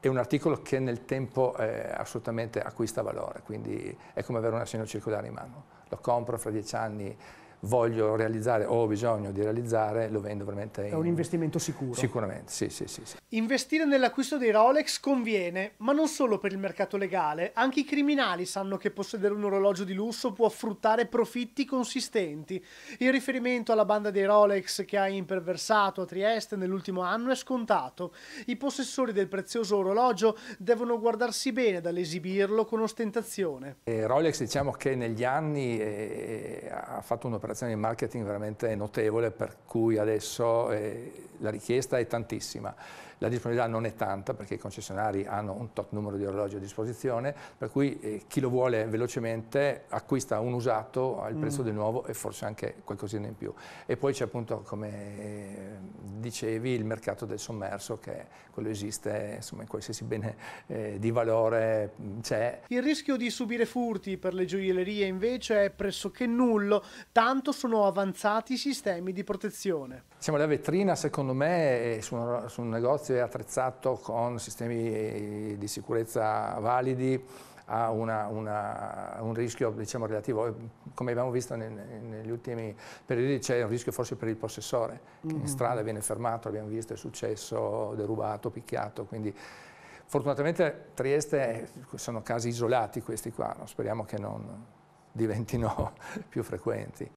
è un articolo che nel tempo eh, assolutamente acquista valore, quindi è come avere un assegno circolare in mano. Lo compro fra dieci anni voglio realizzare o ho bisogno di realizzare, lo vendo veramente. È un investimento sicuro. Sicuramente, sì, sì, sì, sì. Investire nell'acquisto dei Rolex conviene, ma non solo per il mercato legale, anche i criminali sanno che possedere un orologio di lusso può fruttare profitti consistenti. Il riferimento alla banda dei Rolex che ha imperversato a Trieste nell'ultimo anno è scontato. I possessori del prezioso orologio devono guardarsi bene dall'esibirlo con ostentazione. E eh, Rolex diciamo che negli anni eh, ha fatto un'operazione di marketing veramente notevole per cui adesso eh, la richiesta è tantissima. La disponibilità non è tanta perché i concessionari hanno un tot numero di orologi a disposizione, per cui eh, chi lo vuole velocemente acquista un usato al mm. prezzo mm. del nuovo e forse anche qualcosina in più. E poi c'è appunto, come eh, dicevi, il mercato del sommerso che quello esiste, insomma, in qualsiasi bene eh, di valore mm, c'è. Il rischio di subire furti per le gioiellerie invece è pressoché nulla controllo, tanto sono avanzati i sistemi di protezione. Siamo la vetrina, secondo me, su un, su un negozio è attrezzato con sistemi eh, di sicurezza validi, ha un rischio diciamo, relativo, come abbiamo visto nel, negli ultimi periodi c'è un rischio forse per il possessore, che in mm-hmm. strada viene fermato, abbiamo visto, è successo, derubato, picchiato, quindi fortunatamente Trieste sono casi isolati questi qua, no? speriamo che non diventino più frequenti.